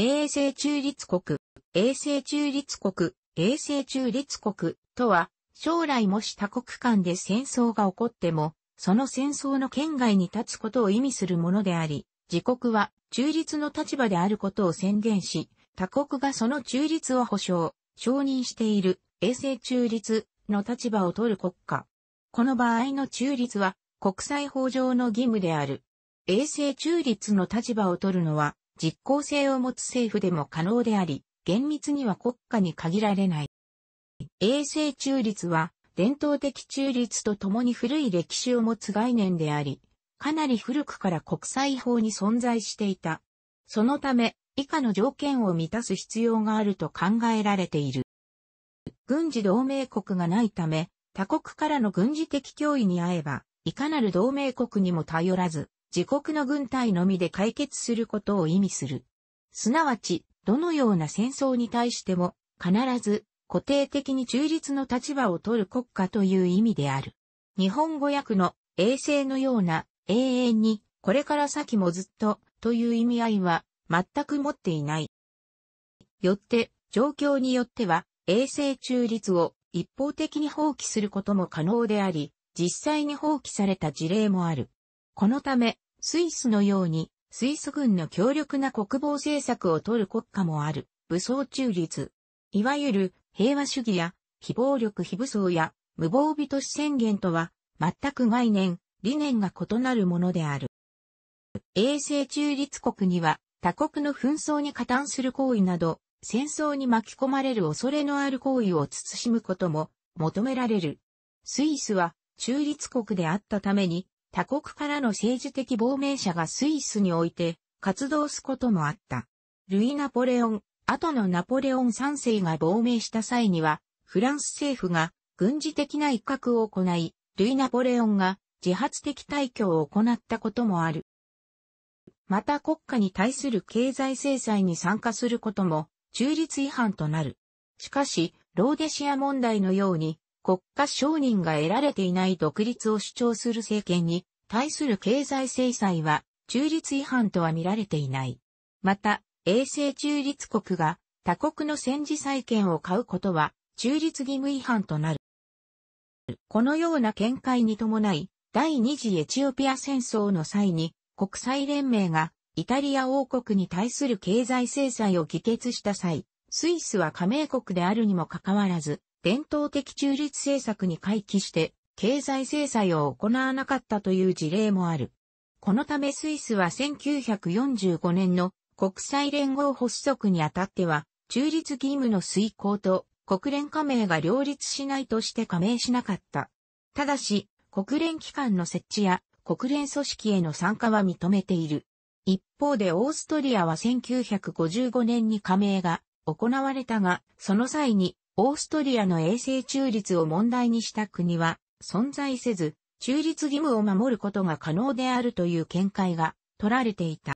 永世中立国、永世中立国、永世中立国とは、将来もし他国間で戦争が起こっても、その戦争の圏外に立つことを意味するものであり、自国は中立の立場であることを宣言し、他国がその中立を保障、承認している永世中立の立場を取る国家。この場合の中立は国際法上の義務である。永世中立の立場を取るのは実効性を持つ政府でも可能であり、厳密には国家に限られない。衛星中立は、伝統的中立とともに古い歴史を持つ概念であり、かなり古くから国際法に存在していた。そのため、以下の条件を満たす必要があると考えられている。軍事同盟国がないため、他国からの軍事的脅威に合えば、いかなる同盟国にも頼らず、自国の軍隊のみで解決することを意味する。すなわち、どのような戦争に対しても、必ず固定的に中立の立場を取る国家という意味である。日本語訳の衛星のような永遠にこれから先もずっとという意味合いは全く持っていない。よって、状況によっては衛星中立を一方的に放棄することも可能であり、実際に放棄された事例もある。このため、スイスのように、スイス軍の強力な国防政策を取る国家もある、武装中立。いわゆる、平和主義や、非暴力非武装や、無防備都市宣言とは、全く概念、理念が異なるものである。衛星中立国には、他国の紛争に加担する行為など、戦争に巻き込まれる恐れのある行為を慎むことも求められる。スイスは中立国であったために他国からの政治的亡命者がスイスにおいて活動すこともあった。ルイ・ナポレオン、後のナポレオン3世が亡命した際には、フランス政府が軍事的な威嚇を行い、ルイ・ナポレオンが自発的退去を行ったこともある。また国家に対する経済制裁に参加することも中立違反となる。しかし、ローデシア問題のように国家承認が得られていない独立を主張する政権に対する経済制裁は中立違反とは見られていない。また、永世中立国が他国の戦時債権を買うことは中立義務違反となる。このような見解に伴い、第二次エチオピア戦争の際に国際連盟がイタリア王国に対する経済制裁を議決した際、スイスは加盟国であるにもかかわらず、伝統的中立政策に回帰して経済制裁を行わなかったという事例もある。このためスイスは1945年の国際連合発足にあたっては、中立義務の遂行と国連加盟が両立しないとして加盟しなかった。ただし、国連機関の設置や国連組織への参加は認めている。一方でオーストリアは1955年に加盟が行われたが、その際にオーストリアの永世中立を問題にした国は存在せず、中立義務を守ることが可能であるという見解が取られていた。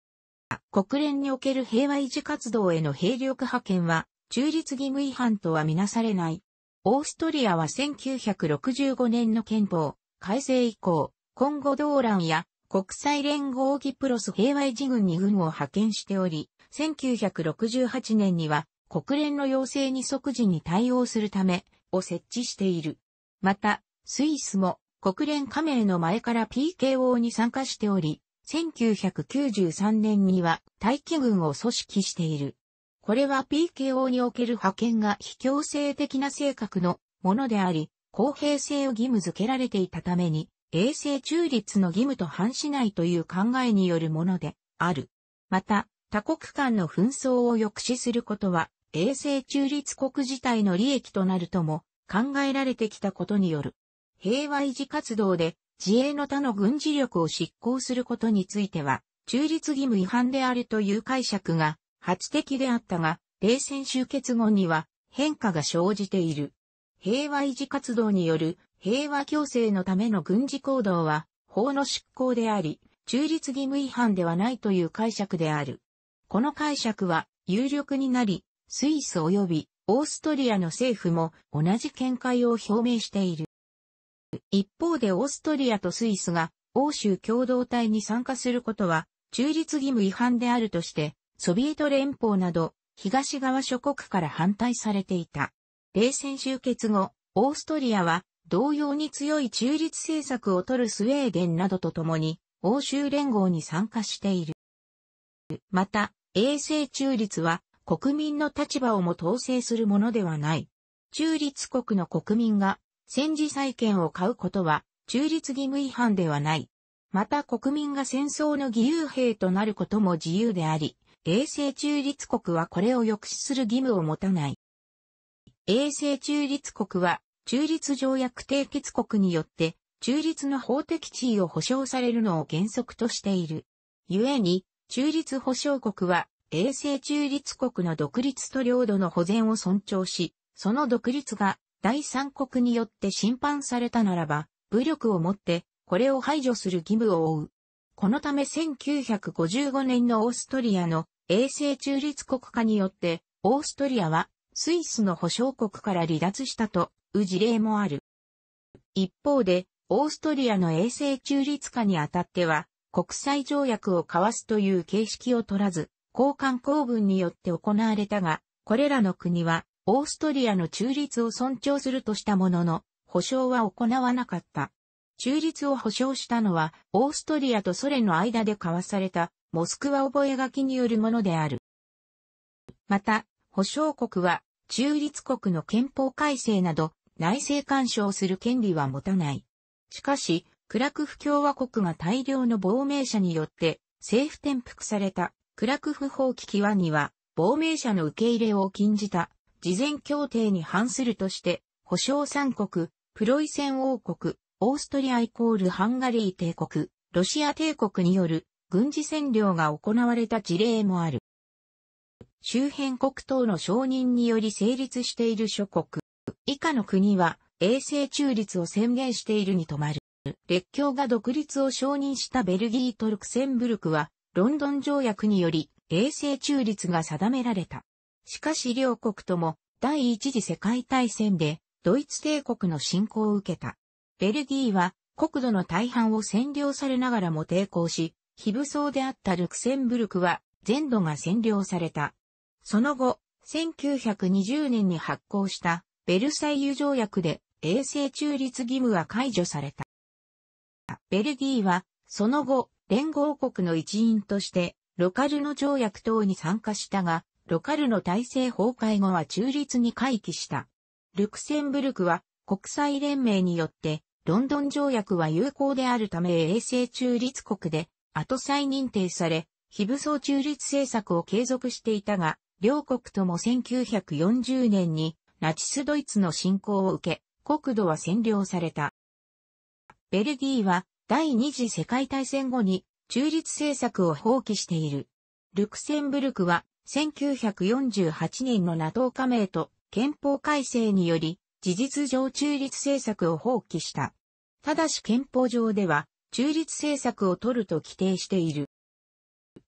国連における平和維持活動への兵力派遣は中立義務違反とはみなされない。オーストリアは1965年の憲法改正以降、今後動乱や国際連合ギプロス平和維持軍に軍を派遣しており、1968年には国連の要請に即時に対応するためを設置している。また、スイスも国連加盟の前から PKO に参加しており、1993年には大気軍を組織している。これは PKO における派遣が非強制的な性格のものであり、公平性を義務付けられていたために、衛星中立の義務と反しないという考えによるものである。また、他国間の紛争を抑止することは、衛星中立国自体の利益となるとも考えられてきたことによる。平和維持活動で自衛の他の軍事力を執行することについては、中立義務違反であるという解釈が、発的であったが、冷戦終結後には変化が生じている。平和維持活動による平和共生のための軍事行動は、法の執行であり、中立義務違反ではないという解釈である。この解釈は有力になり、スイス及びオーストリアの政府も同じ見解を表明している。一方でオーストリアとスイスが欧州共同体に参加することは中立義務違反であるとして、ソビエト連邦など東側諸国から反対されていた。冷戦終結後、オーストリアは同様に強い中立政策を取るスウェーデンなどと共に欧州連合に参加している。また、永世中立は国民の立場をも統制するものではない。中立国の国民が戦時債権を買うことは中立義務違反ではない。また国民が戦争の義勇兵となることも自由であり、衛星中立国はこれを抑止する義務を持たない。衛星中立国は中立条約締結国によって中立の法的地位を保障されるのを原則としている。故に中立保障国は永世中立国の独立と領土の保全を尊重し、その独立が第三国によって侵犯されたならば、武力をもってこれを排除する義務を負う。このため1955年のオーストリアの永世中立国化によって、オーストリアはスイスの保証国から離脱したという事例もある。一方で、オーストリアの永世中立化にあたっては、国際条約を交わすという形式を取らず、交換公文によって行われたが、これらの国は、オーストリアの中立を尊重するとしたものの、保証は行わなかった。中立を保証したのは、オーストリアとソ連の間で交わされた、モスクワ覚書によるものである。また、保証国は、中立国の憲法改正など、内政干渉する権利は持たない。しかし、クラクフ共和国が大量の亡命者によって、政府転覆されたクラクフ法規際には、亡命者の受け入れを禁じた、事前協定に反するとして、保証三国、プロイセン王国、オーストリアイコールハンガリー帝国、ロシア帝国による軍事占領が行われた事例もある。周辺国等の承認により成立している諸国。以下の国は衛星中立を宣言しているに止まる。列強が独立を承認したベルギーとルクセンブルクはロンドン条約により永世中立が定められた。しかし両国とも第一次世界大戦でドイツ帝国の侵攻を受けた。ベルギーは国土の大半を占領されながらも抵抗し、非武装であったルクセンブルクは全土が占領された。その後、1920年に発行したベルサイユ条約で永世中立義務は解除された。ベルギーはその後、連合国の一員として、ロカルの条約等に参加したが、ロカルの体制崩壊後は中立に回帰した。ルクセンブルクは国際連盟によってロンドン条約は有効であるため衛星中立国で後再認定され、非武装中立政策を継続していたが、両国とも1940年にナチスドイツの侵攻を受け、国土は占領された。ベルギーは第二次世界大戦後に中立政策を放棄している。ルクセンブルクは1948年の NATO 加盟と憲法改正により事実上中立政策を放棄した。ただし憲法上では中立政策を取ると規定している。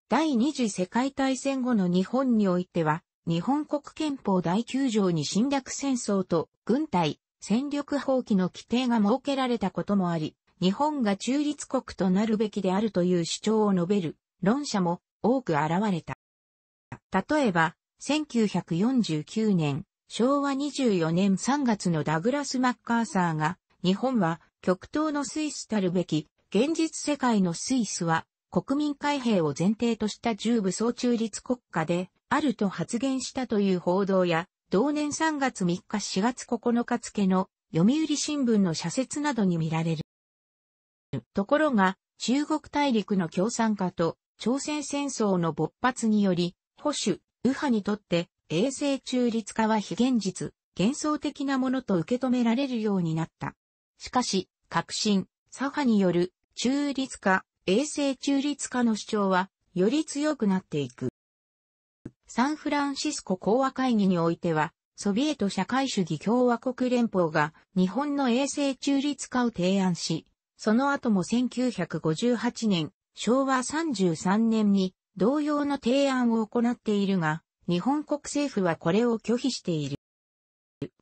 第二次世界大戦後の日本においては日本国憲法第9条に侵略戦争と軍隊、戦力放棄の規定が設けられたこともあり、日本が中立国となるべきであるという主張を述べる論者も多く現れた。例えば、1949年、昭和24年3月のダグラス・マッカーサーが、日本は極東のスイスたるべき、現実世界のスイスは国民開閉を前提とした重武装中立国家であると発言したという報道や、同年3月3日4月9日付の読売新聞の社説などに見られる。ところが、中国大陸の共産化と朝鮮戦争の勃発により、保守、右派にとって衛星中立化は非現実、幻想的なものと受け止められるようになった。しかし、革新、左派による中立化、衛星中立化の主張は、より強くなっていく。サンフランシスコ講和会議においては、ソビエト社会主義共和国連邦が日本の衛星中立化を提案し、その後も1958年、昭和33年に同様の提案を行っているが、日本国政府はこれを拒否している。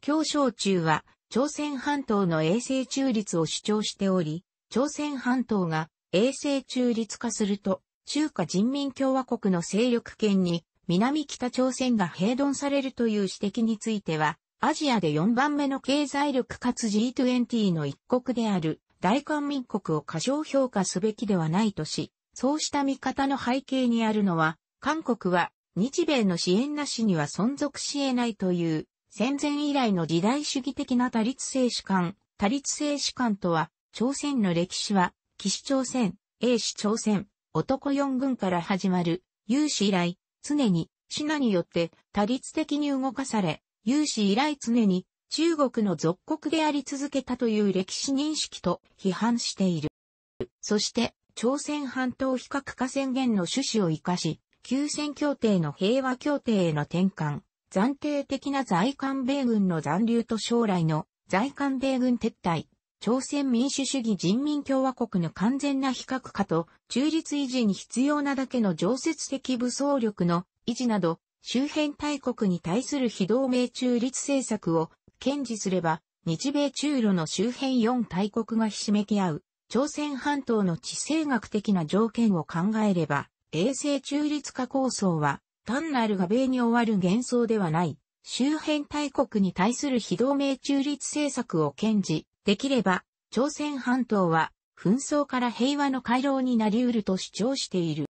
協商中は、朝鮮半島の衛星中立を主張しており、朝鮮半島が衛星中立化すると、中華人民共和国の勢力圏に南北朝鮮が併存されるという指摘については、アジアで4番目の経済力かつ G20 の一国である大韓民国を過小評価すべきではないとし、そうした見方の背景にあるのは、韓国は日米の支援なしには存続し得ないという、戦前以来の時代主義的な多立性主観、多立性主観とは、朝鮮の歴史は、岸朝鮮、英氏朝鮮、男四軍から始まる、有史以来、常に、品によって多律的に動かされ、有史以来常に中国の属国であり続けたという歴史認識と批判している。そして、朝鮮半島非核化宣言の趣旨を生かし、休戦協定の平和協定への転換、暫定的な在韓米軍の残留と将来の在韓米軍撤退、朝鮮民主主義人民共和国の完全な非核化と中立維持に必要なだけの常設的武装力の維持など、周辺大国に対する非同盟中立政策を堅持すれば、日米中露の周辺4大国がひしめき合う、朝鮮半島の地政学的な条件を考えれば、衛星中立化構想は、単なるが米に終わる幻想ではない、周辺大国に対する非同盟中立政策を堅持できれば、朝鮮半島は紛争から平和の回廊になり得ると主張している。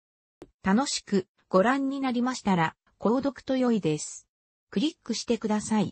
楽しくご覧になりましたら、購読と良いです。クリックしてください。